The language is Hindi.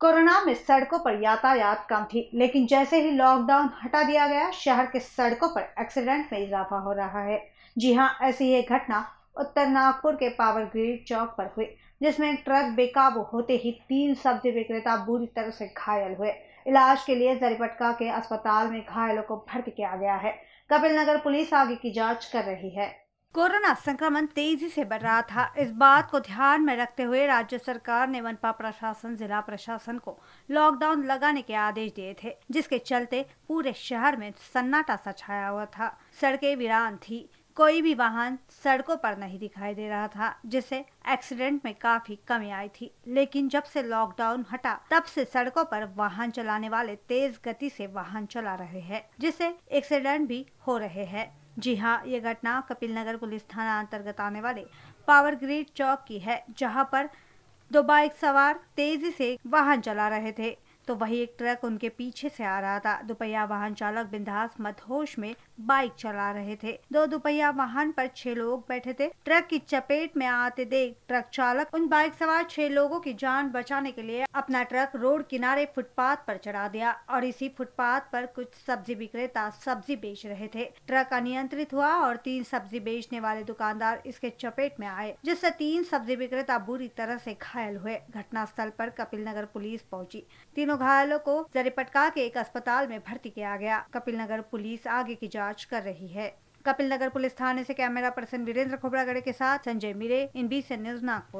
कोरोना में सड़कों पर यातायात कम थी लेकिन जैसे ही लॉकडाउन हटा दिया गया शहर के सड़कों पर एक्सीडेंट में इजाफा हो रहा है जी हाँ ऐसी ही घटना उत्तर नागपुर के पावर ग्रिड चौक पर हुई जिसमें ट्रक बेकाबू होते ही तीन सब्जी विक्रेता बुरी तरह से घायल हुए इलाज के लिए जरीपटका के अस्पताल में घायलों को भर्ती किया गया है कपिल नगर पुलिस आगे की जांच कर रही है कोरोना संक्रमण तेजी से बढ़ रहा था इस बात को ध्यान में रखते हुए राज्य सरकार ने मनपा प्रशासन जिला प्रशासन को लॉकडाउन लगाने के आदेश दिए थे जिसके चलते पूरे शहर में सन्नाटा सा छाया हुआ था सड़कें वीरान थी कोई भी वाहन सड़कों पर नहीं दिखाई दे रहा था जिससे एक्सीडेंट में काफी कमी आई थी लेकिन जब से लॉकडाउन हटा तब से सड़कों पर वाहन चलाने वाले तेज गति से वाहन चला रहे हैं जिससे एक्सीडेंट भी हो रहे हैं जी हाँ ये घटना कपिल नगर पुलिस थाना अंतर्गत आने वाले पावर ग्रिड चौक की है जहाँ पर दो बाइक सवार तेजी से वाहन चला रहे थे तो वही एक ट्रक उनके पीछे से आ रहा था दोपहिया वाहन चालक बिंदास मदहोश में बाइक चला रहे थे दो दोपहिया वाहन पर छह लोग बैठे थे ट्रक की चपेट में आते देख ट्रक चालक उन बाइक सवार छह लोगों की जान बचाने के लिए अपना ट्रक रोड किनारे फुटपाथ पर चढ़ा दिया और इसी फुटपाथ पर कुछ सब्जी विक्रेता सब्जी बेच रहे थे ट्रक अनियंत्रित हुआ और तीन सब्जी बेचने वाले दुकानदार इसके चपेट में आए जिससे तीन सब्जी विक्रेता बुरी तरह से घायल हुए घटना स्थल पर कपिल नगर पुलिस पहुंची तीनों तीनों घायलों को जरेपटका के एक अस्पताल में भर्ती किया गया कपिल नगर पुलिस आगे की जाँच कर रही है कपिल नगर पुलिस थाने से कैमरा पर्सन वीरेंद्र खोबरागढ़ के साथ Sanjay Mire in B news Nagpur